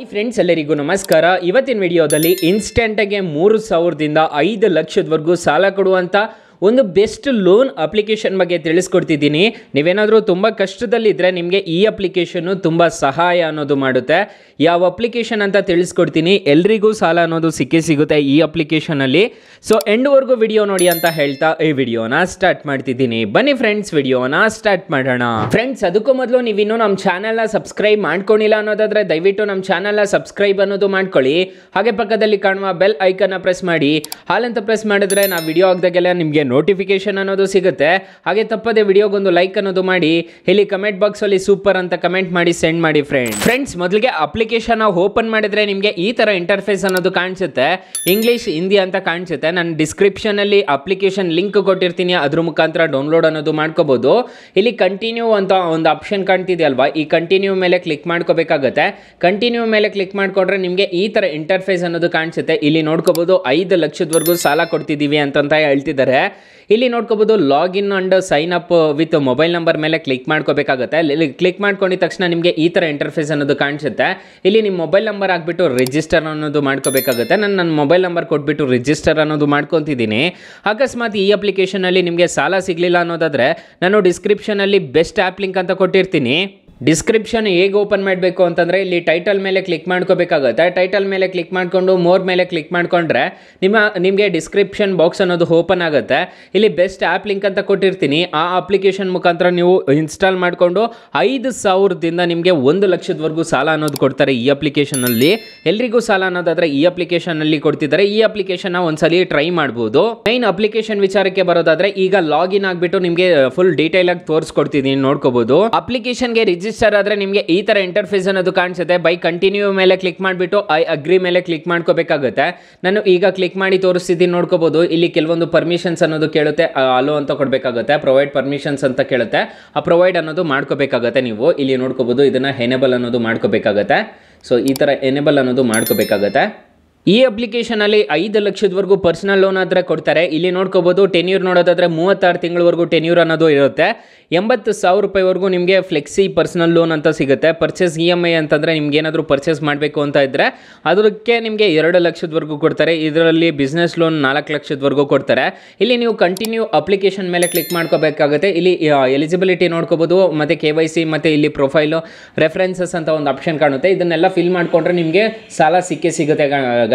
ಈ ಫ್ರೆಂಡ್ಸ್ ಎಲ್ಲರಿಗೂ ನಮಸ್ಕಾರ ಇವತ್ತಿನ ವಿಡಿಯೋದಲ್ಲಿ ಇನ್ಸ್ಟೆಂಟಗೆ ಮೂರು ಸಾವಿರದಿಂದ ಐದು ಲಕ್ಷದವರೆಗೂ ಸಾಲ ಕೊಡುವಂಥ ಒಂದು ಬೆಸ್ಟ್ ಲೋನ್ ಅಪ್ಲಿಕೇಶನ್ ಬಗ್ಗೆ ತಿಳಿಸ್ಕೊಡ್ತಿದ್ದೀನಿ ನೀವೇನಾದರೂ ತುಂಬ ಕಷ್ಟದಲ್ಲಿದ್ದರೆ ನಿಮಗೆ ಈ ಅಪ್ಲಿಕೇಶನ್ನು ತುಂಬ ಸಹಾಯ ಅನ್ನೋದು ಮಾಡುತ್ತೆ ಯಾವ ಅಪ್ಲಿಕೇಶನ್ ಅಂತ ತಿಳಿಸ್ಕೊಡ್ತೀನಿ ಎಲ್ರಿಗೂ ಸಾಲ ಅನ್ನೋದು ಸಿಕ್ಕಿ ಸಿಗುತ್ತೆ ಈ ಅಪ್ಲಿಕೇಶನಲ್ಲಿ ಸೊ ಎಂಡ್ವರೆಗೂ ವಿಡಿಯೋ ನೋಡಿ ಅಂತ ಹೇಳ್ತಾ ಈ ವಿಡಿಯೋನ ಸ್ಟಾರ್ಟ್ ಮಾಡ್ತಿದ್ದೀನಿ ಬನ್ನಿ ಫ್ರೆಂಡ್ಸ್ ವಿಡಿಯೋನ ಸ್ಟಾರ್ಟ್ ಮಾಡೋಣ ಫ್ರೆಂಡ್ಸ್ ಅದಕ್ಕೂ ಮೊದಲು ನೀವಿನ್ನೂ ನಮ್ಮ ಚಾನಲ್ನ ಸಬ್ಸ್ಕ್ರೈಬ್ ಮಾಡ್ಕೊಂಡಿಲ್ಲ ಅನ್ನೋದಾದರೆ ದಯವಿಟ್ಟು ನಮ್ಮ ಚಾನಲ್ನ ಸಬ್ಸ್ಕ್ರೈಬ್ ಅನ್ನೋದು ಮಾಡ್ಕೊಳ್ಳಿ ಹಾಗೆ ಪಕ್ಕದಲ್ಲಿ ಕಾಣುವ ಬೆಲ್ ಐಕನ್ನ ಪ್ರೆಸ್ ಮಾಡಿ ಹಾಲಂತ ಪ್ರೆಸ್ ಮಾಡಿದ್ರೆ ನಾವು ವಿಡಿಯೋ ಆಗದಾಗೆಲ್ಲ ನಿಮಗೆ ನೋಟಿಫಿಕೇಷನ್ ಅನ್ನೋದು ಸಿಗುತ್ತೆ ಹಾಗೆ ತಪ್ಪದೆ ವಿಡಿಯೋಗೊಂದು ಲೈಕ್ ಅನ್ನೋದು ಮಾಡಿ ಇಲ್ಲಿ ಕಮೆಂಟ್ ಬಾಕ್ಸ್ ಅಲ್ಲಿ ಸೂಪರ್ ಅಂತ ಕಮೆಂಟ್ ಮಾಡಿ ಸೆಂಡ್ ಮಾಡಿ ಫ್ರೆಂಡ್ ಫ್ರೆಂಡ್ಸ್ ಮೊದಲಿಗೆ ಅಪ್ಲಿಕೇಶನ್ ಓಪನ್ ಮಾಡಿದ್ರೆ ನಿಮಗೆ ಈ ತರ ಇಂಟರ್ಫೇಸ್ ಅನ್ನೋದು ಕಾಣಿಸುತ್ತೆ ಇಂಗ್ಲಿಷ್ ಹಿಂದಿ ಅಂತ ಕಾಣಿಸುತ್ತೆ ನಾನು ಡಿಸ್ಕ್ರಿಪ್ಷನ್ ಅಲ್ಲಿ ಅಪ್ಲಿಕೇಶನ್ ಲಿಂಕ್ ಕೊಟ್ಟಿರ್ತೀನಿ ಅದ್ರ ಮುಖಾಂತರ ಡೌನ್ಲೋಡ್ ಅನ್ನೋದು ಮಾಡ್ಕೋಬಹುದು ಇಲ್ಲಿ ಕಂಟಿನ್ಯೂ ಅಂತ ಒಂದು ಆಪ್ಷನ್ ಅಲ್ವಾ ಈ ಕಂಟಿನ್ಯೂ ಮೇಲೆ ಕ್ಲಿಕ್ ಮಾಡ್ಕೋಬೇಕಾಗುತ್ತೆ ಕಂಟಿನ್ಯೂ ಮೇಲೆ ಕ್ಲಿಕ್ ಮಾಡ್ಕೊಂಡ್ರೆ ನಿಮಗೆ ಈ ತರ ಇಂಟರ್ಫೇಸ್ ಅನ್ನೋದು ಕಾಣಿಸುತ್ತೆ ಇಲ್ಲಿ ನೋಡ್ಕೋಬಹುದು ಐದು ಲಕ್ಷದವರೆಗೂ ಸಾಲ ಕೊಡ್ತಿದ್ದೀವಿ ಅಂತ ಹೇಳ್ತಿದ್ದಾರೆ ಇಲ್ಲಿ ನೋಡ್ಕೋಬೋದು login and sign up with mobile number ಮೇಲೆ ಕ್ಲಿಕ್ ಮಾಡ್ಕೋಬೇಕಾಗುತ್ತೆ ಇಲ್ಲಿ ಕ್ಲಿಕ್ ಮಾಡ್ಕೊಂಡಿದ ತಕ್ಷಣ ನಿಮಗೆ ಈ ಥರ ಇಂಟರ್ಫೇಸ್ ಅನ್ನೋದು ಕಾಣಿಸುತ್ತೆ ಇಲ್ಲಿ ನಿಮ್ಮ ಮೊಬೈಲ್ ನಂಬರ್ ಹಾಕ್ಬಿಟ್ಟು ರಿಜಿಸ್ಟರ್ ಅನ್ನೋದು ಮಾಡ್ಕೋಬೇಕಾಗುತ್ತೆ ನಾನು ನನ್ನ ಮೊಬೈಲ್ ನಂಬರ್ ಕೊಟ್ಬಿಟ್ಟು ರಿಜಿಸ್ಟರ್ ಅನ್ನೋದು ಮಾಡ್ಕೊತಿದ್ದೀನಿ ಅಕಸ್ಮಾತ್ ಈ ಅಪ್ಲಿಕೇಶನಲ್ಲಿ ನಿಮಗೆ ಸಾಲ ಸಿಗಲಿಲ್ಲ ಅನ್ನೋದಾದರೆ ನಾನು ಡಿಸ್ಕ್ರಿಪ್ಷನಲ್ಲಿ ಬೆಸ್ಟ್ ಆ್ಯಪ್ ಲಿಂಕ್ ಅಂತ ಕೊಟ್ಟಿರ್ತೀನಿ ಡಿಸ್ಕ್ರಿಪ್ಷನ್ ಹೇಗೆ ಓಪನ್ ಮಾಡಬೇಕು ಅಂತಂದರೆ ಇಲ್ಲಿ ಟೈಟಲ್ ಮೇಲೆ ಕ್ಲಿಕ್ ಮಾಡ್ಕೋಬೇಕಾಗುತ್ತೆ ಟೈಟಲ್ ಮೇಲೆ ಕ್ಲಿಕ್ ಮಾಡಿಕೊಂಡು ಮೋರ್ ಮೇಲೆ ಕ್ಲಿಕ್ ಮಾಡಿಕೊಂಡ್ರೆ ನಿಮ್ಮ ನಿಮಗೆ ಡಿಸ್ಕ್ರಿಪ್ಷನ್ ಬಾಕ್ಸ್ ಅನ್ನೋದು ಓಪನ್ ಆಗುತ್ತೆ ಇಲ್ಲಿ ಬೆಸ್ಟ್ ಆ್ಯಪ್ ಲಿಂಕ್ ಅಂತ ಕೊಟ್ಟಿರ್ತೀನಿ ಆ ಅಪ್ಲಿಕೇಶನ್ ಮುಖಾಂತರ ನೀವು ಇನ್ಸ್ಟಾಲ್ ಮಾಡಿಕೊಂಡು ಐದು ಸಾವಿರದಿಂದ ನಿಮಗೆ ಒಂದು ಲಕ್ಷದವರೆಗೂ ಸಾಲ ಅನ್ನೋದು ಕೊಡ್ತಾರೆ ಈ ಅಪ್ಲಿಕೇಶನಲ್ಲಿ ಎಲ್ರಿಗೂ ಸಾಲ ಅನ್ನೋದಾದರೆ ಈ ಅಪ್ಲಿಕೇಶನಲ್ಲಿ ಕೊಡ್ತಿದ್ದಾರೆ ಈ ಅಪ್ಲಿಕೇಶನ್ನ ಒಂದ್ಸಲಿ ಟ್ರೈ ಮಾಡ್ಬೋದು ಮೈನ್ ಅಪ್ಲಿಕೇಶನ್ ವಿಚಾರಕ್ಕೆ ಬರೋದಾದರೆ ಈಗ ಲಾಗಿನ್ ಆಗಿಬಿಟ್ಟು ನಿಮಗೆ ಫುಲ್ ಆಗಿ ತೋರಿಸ್ಕೊಡ್ತಿದ್ದೀನಿ ನೋಡ್ಕೋಬಹುದು ಅಪ್ಲಿಕೇಶನ್ಗೆ ರಿಜಿಸ್ಟರ್ ರಿಜಿಸ್ಟರ್ ಆದರೆ ನಿಮಗೆ ಈ ಥರ ಇಂಟರ್ಫೇಸ್ ಅನ್ನೋದು ಕಾಣಿಸುತ್ತೆ ಬೈ ಕಂಟಿನ್ಯೂ ಮೇಲೆ ಕ್ಲಿಕ್ ಮಾಡಿಬಿಟ್ಟು ಐ ಅಗ್ರಿ ಮೇಲೆ ಕ್ಲಿಕ್ ಮಾಡ್ಕೋಬೇಕಾಗುತ್ತೆ ನಾನು ಈಗ ಕ್ಲಿಕ್ ಮಾಡಿ ತೋರಿಸ್ತಿದ್ದೀನಿ ನೋಡ್ಕೋಬೋದು ಇಲ್ಲಿ ಕೆಲವೊಂದು ಪರ್ಮಿಷನ್ಸ್ ಅನ್ನೋದು ಕೇಳುತ್ತೆ ಅಲೋ ಅಂತ ಕೊಡಬೇಕಾಗುತ್ತೆ ಪ್ರೊವೈಡ್ ಪರ್ಮಿಷನ್ಸ್ ಅಂತ ಕೇಳುತ್ತೆ ಆ ಪ್ರೊವೈಡ್ ಅನ್ನೋದು ಮಾಡ್ಕೋಬೇಕಾಗತ್ತೆ ನೀವು ಇಲ್ಲಿ ನೋಡ್ಕೋಬೋದು ಇದನ್ನು ಹೆನೇಬಲ್ ಅನ್ನೋದು ಮಾಡ್ಕೋಬೇಕಾಗತ್ತೆ ಸೊ ಈ ಥರ ಎನೇಬಲ್ ಅನ್ನೋದು ಮಾಡ್ಕೋಬೇಕಾಗತ್ತೆ ಈ ಅಪ್ಲಿಕೇಶನ್ ಅಲ್ಲಿ ಐದು ಲಕ್ಷದವರೆಗೂ ಪರ್ಸನಲ್ ಲೋನ್ ಆದರೆ ಕೊಡ್ತಾರೆ ಇಲ್ಲಿ ನೋಡ್ಕೋಬೋದು ಟೆನ್ಯೂರ್ ನೋಡೋದಾದ್ರೆ ಮೂವತ್ತಾರು ತಿಂಗಳವರೆಗೂ ಟೆನ್ಯೂರ್ ಅನ್ನೋದು ಇರುತ್ತೆ ಎಂಬತ್ತು ಸಾವಿರ ರೂಪಾಯಿವರೆಗೂ ನಿಮಗೆ ಫ್ಲೆಕ್ಸಿ ಪರ್ಸನಲ್ ಲೋನ್ ಅಂತ ಸಿಗುತ್ತೆ ಪರ್ಚೇಸ್ ಇ ಎಮ್ ಐ ಅಂತಂದರೆ ನಿಮ್ಗೆ ಏನಾದರೂ ಪರ್ಚೇಸ್ ಮಾಡಬೇಕು ಅಂತ ಇದ್ದರೆ ಅದಕ್ಕೆ ನಿಮಗೆ ಎರಡು ಲಕ್ಷದವರೆಗೂ ಕೊಡ್ತಾರೆ ಇದರಲ್ಲಿ ಬಿಸ್ನೆಸ್ ಲೋನ್ ನಾಲ್ಕು ಲಕ್ಷದವರೆಗೂ ಕೊಡ್ತಾರೆ ಇಲ್ಲಿ ನೀವು ಕಂಟಿನ್ಯೂ ಅಪ್ಲಿಕೇಶನ್ ಮೇಲೆ ಕ್ಲಿಕ್ ಮಾಡ್ಕೋಬೇಕಾಗುತ್ತೆ ಇಲ್ಲಿ ಎಲಿಜಿಬಿಲಿಟಿ ನೋಡ್ಕೋಬೋದು ಮತ್ತು ಕೆ ವೈ ಸಿ ಮತ್ತು ಇಲ್ಲಿ ಪ್ರೊಫೈಲು ರೆಫರೆನ್ಸಸ್ ಅಂತ ಒಂದು ಆಪ್ಷನ್ ಕಾಣುತ್ತೆ ಇದನ್ನೆಲ್ಲ ಫಿಲ್ ಮಾಡಿಕೊಂಡ್ರೆ ನಿಮಗೆ ಸಾಲ ಸಿಕ್ಕೇ ಸಿಗುತ್ತೆ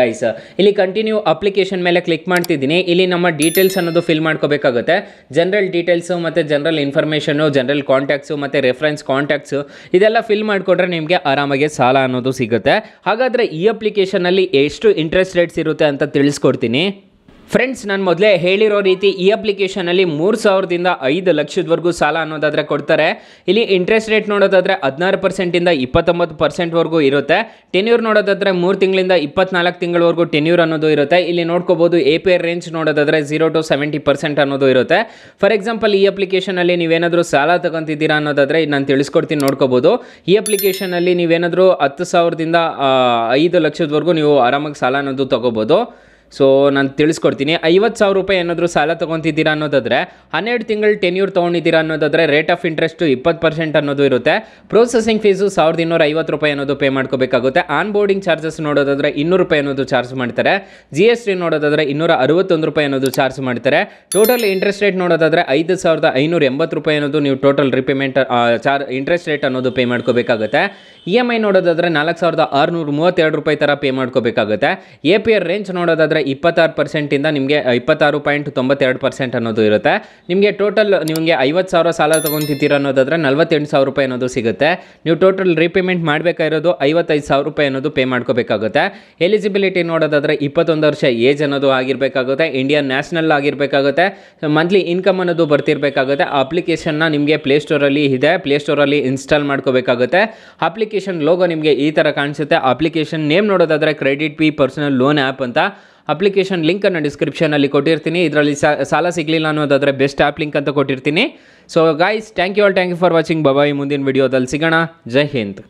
ಗೈಸ್ ಇಲ್ಲಿ ಕಂಟಿನ್ಯೂ ಅಪ್ಲಿಕೇಶನ್ ಮೇಲೆ ಕ್ಲಿಕ್ ಮಾಡ್ತಿದ್ದೀನಿ ಇಲ್ಲಿ ನಮ್ಮ ಡೀಟೇಲ್ಸ್ ಅನ್ನೋದು ಫಿಲ್ ಮಾಡ್ಕೋಬೇಕಾಗುತ್ತೆ ಜನರಲ್ ಡೀಟೇಲ್ಸು ಮತ್ತು ಜನರಲ್ ಇನ್ಫಾರ್ಮೇಷನು ಜನರಲ್ ಕಾಂಟ್ಯಾಕ್ಟ್ಸು ಮತ್ತು ರೆಫರೆನ್ಸ್ ಕಾಂಟ್ಯಾಕ್ಟ್ಸು ಇದೆಲ್ಲ ಫಿಲ್ ಮಾಡಿಕೊಂಡ್ರೆ ನಿಮಗೆ ಆರಾಮಾಗಿ ಸಾಲ ಅನ್ನೋದು ಸಿಗುತ್ತೆ ಹಾಗಾದ್ರೆ ಈ ಅಪ್ಲಿಕೇಶನಲ್ಲಿ ಎಷ್ಟು ಇಂಟ್ರೆಸ್ಟ್ ರೇಟ್ಸ್ ಇರುತ್ತೆ ಅಂತ ತಿಳಿಸ್ಕೊಡ್ತೀನಿ ಫ್ರೆಂಡ್ಸ್ ನಾನು ಮೊದಲೇ ಹೇಳಿರೋ ರೀತಿ ಈ ಅಪ್ಲಿಕೇಶನಲ್ಲಿ ಮೂರು ಸಾವಿರದಿಂದ ಐದು ಲಕ್ಷದವರೆಗೂ ಸಾಲ ಅನ್ನೋದಾದರೆ ಕೊಡ್ತಾರೆ ಇಲ್ಲಿ ಇಂಟ್ರೆಸ್ಟ್ ರೇಟ್ ನೋಡೋದಾದರೆ ಹದಿನಾರು ಪರ್ಸೆಂಟಿಂದ ಇಪ್ಪತ್ತೊಂಬತ್ತು ಪರ್ಸೆಂಟ್ವರೆಗೂ ಇರುತ್ತೆ ಟೆನ್ಯೂರ್ ನೋಡೋದಾದರೆ ಮೂರು ತಿಂಗಳಿಂದ ಇಪ್ಪತ್ನಾಲ್ಕು ತಿಂಗಳವರೆಗೂ ಟೆನ್ಯೂರ್ ಅನ್ನೋದು ಇರುತ್ತೆ ಇಲ್ಲಿ ನೋಡ್ಕೋಬೋದು ಎ ಪಿ ಆರ್ ರೇಂಜ್ ನೋಡೋದಾದರೆ ಜೀರೋ ಟು ಸೆವೆಂಟಿ ಪರ್ಸೆಂಟ್ ಅನ್ನೋದು ಇರುತ್ತೆ ಫಾರ್ ಎಕ್ಸಾಂಪಲ್ ಈ ಅಪ್ಲಿಕೇಶನಲ್ಲಿ ನೀವೇನಾದರೂ ಸಾಲ ತಗೊತಿದ್ದೀರಾ ಅನ್ನೋದಾದರೆ ನಾನು ತಿಳಿಸ್ಕೊಡ್ತೀನಿ ನೋಡ್ಕೋಬೋದು ಈ ಅಪ್ಲಿಕೇಶನಲ್ಲಿ ನೀವೇನಾದರೂ ಹತ್ತು ಸಾವಿರದಿಂದ ಐದು ಲಕ್ಷದವರೆಗೂ ನೀವು ಆರಾಮಾಗಿ ಸಾಲ ಅನ್ನೋದು ತಗೋಬೋದು ಸೊ ನಾನು ತಿಳಿಸ್ಕೊಡ್ತೀನಿ ಐವತ್ತು ಸಾವಿರ ರೂಪಾಯಿ ಏನಾದರೂ ಸಾಲ ತೊಗೊತಿದ್ದೀರಾ ಅನ್ನೋದಾದರೆ ಹನ್ನೆರಡು ತಿಂಗಳು ಟೆನ್ಯೂರ್ ತೊಗೊಂಡಿದ್ದೀರಾ ಅನ್ನೋದಾದರೆ ರೇಟ್ ಆಫ್ ಇಂಟ್ರೆಸ್ಟು ಇಪ್ಪತ್ತು ಪರ್ಸೆಂಟ್ ಅನ್ನೋದು ಇರುತ್ತೆ ಪ್ರೊಸೆಸಿಂಗ್ ಫೀಸು ಸಾವಿರದ ಇನ್ನೂರ ಐವತ್ತು ರೂಪಾಯಿ ಅನ್ನೋದು ಪೇ ಮಾಡ್ಕೋಬೇಕಾಗುತ್ತೆ ಆನ್ ಬೋರ್ಡಿಂಗ್ ಚಾರ್ಜಸ್ ನೋಡೋದಾದರೆ ಇನ್ನೂರು ರೂಪಾಯಿ ಅನ್ನೋದು ಚಾರ್ಜ್ ಮಾಡ್ತಾರೆ ಜಿ ಎಸ್ ಟಿ ನೋಡೋದಾದರೆ ಇನ್ನೂರ ಅರವತ್ತೊಂದು ರೂಪಾಯಿ ಅನ್ನೋದು ಚಾರ್ಜ್ ಮಾಡ್ತಾರೆ ಟೋಟಲ್ ಇಂಟ್ರೆಸ್ಟ್ ರೇಟ್ ನೋಡೋದಾದರೆ ಐದು ಸಾವಿರದ ಐನೂರ ಎಂಬತ್ತು ರೂಪಾಯಿ ಅನ್ನೋದು ನೀವು ಟೋಟಲ್ ರಿಪೇಮೆಂಟ್ ಚಾರ್ ಇಂಟ್ರೆಸ್ಟ್ ರೇಟ್ ಅನ್ನೋದು ಪೇ ಮಾಡ್ಕೋಬೇಕಾಗುತ್ತೆ ಇ e ಎಮ್ ಐ ನೋಡೋದಾದರೆ ನಾಲ್ಕು ಸಾವಿರದ ಆರುನೂರ ಮೂವತ್ತೆರಡು ರೂಪಾಯಿ ಥರ ಪೇ ಮಾಡ್ಕೋಬೇಕಾಗುತ್ತೆ ಎ ಪಿ ಆರ್ ರೇಂಜ್ ನೋಡೋದಾದರೆ ಅಂದರೆ ಇಪ್ಪತ್ತಾರು ಪರ್ಸೆಂಟಿಂದ ನಿಮಗೆ ಇಪ್ಪತ್ತಾರು ಪಾಯಿಂಟ್ ತೊಂಬತ್ತೆರಡು ಪರ್ಸೆಂಟ್ ಅನ್ನೋದು ಇರುತ್ತೆ ನಿಮಗೆ ಟೋಟಲ್ ನಿಮಗೆ ಐವತ್ತು ಸಾವಿರ ಸಾಲ ತೊಗೊತಿದ್ದೀರ ಅನ್ನೋದಾದರೆ ನಲ್ವತ್ತೆಂಟು ಸಾವಿರ ರೂಪಾಯಿ ಅನ್ನೋದು ಸಿಗುತ್ತೆ ನೀವು ಟೋಟಲ್ ರೀಪೇಮೆಂಟ್ ಮಾಡಬೇಕಾಗಿರೋದು ಐವತ್ತೈದು ಸಾವಿರ ರೂಪಾಯಿ ಅನ್ನೋದು ಪೇ ಮಾಡ್ಕೋಬೇಕಾಗುತ್ತೆ ಎಲಿಜಿಬಿಲಿಟಿ ನೋಡೋದಾದರೆ ಇಪ್ಪತ್ತೊಂದು ವರ್ಷ ಏಜ್ ಅನ್ನೋದು ಆಗಿರಬೇಕಾಗುತ್ತೆ ಇಂಡಿಯನ್ ನ್ಯಾಷನಲ್ ಆಗಿರಬೇಕಾಗುತ್ತೆ ಮಂತ್ಲಿ ಇನ್ಕಮ್ ಅನ್ನೋದು ಬರ್ತಿರಬೇಕಾಗುತ್ತೆ ಅಪ್ಲಿಕೇಶನ್ನ ನಿಮಗೆ ಪ್ಲೇಸ್ಟೋರಲ್ಲಿ ಇದೆ ಪ್ಲೇಸ್ಟೋರಲ್ಲಿ ಇನ್ಸ್ಟಾಲ್ ಮಾಡ್ಕೋಬೇಕಾಗುತ್ತೆ ಅಪ್ಲಿಕೇಶನ್ ಲೋಗೋ ನಿಮಗೆ ಈ ಥರ ಕಾಣಿಸುತ್ತೆ ಅಪ್ಲಿಕೇಶನ್ ನೇಮ್ ನೋಡೋದಾದರೆ credit P personal loan app ಅಂತ ಅಪ್ಲಿಕೇಶನ್ ಲಿಂಕನ್ನು ಡಿಸ್ಕ್ರಿಪ್ಷನಲ್ಲಿ ಕೊಟ್ಟಿರ್ತೀನಿ ಇದರಲ್ಲಿ ಸಾಲ ಸಿಗಲಿಲ್ಲ ಅನ್ನೋದಾದರೆ ಬೆಸ್ಟ್ ಆ್ಯಪ್ ಲಿಂಕ್ ಅಂತ ಕೊಟ್ಟಿರ್ತೀನಿ so guys thank you all thank you for watching ಬಬಾಯಿ ಮುಂದಿನ ವಿಡಿಯೋದಲ್ಲಿ ಸಿಗೋಣ ಜೈ ಹಿಂದ್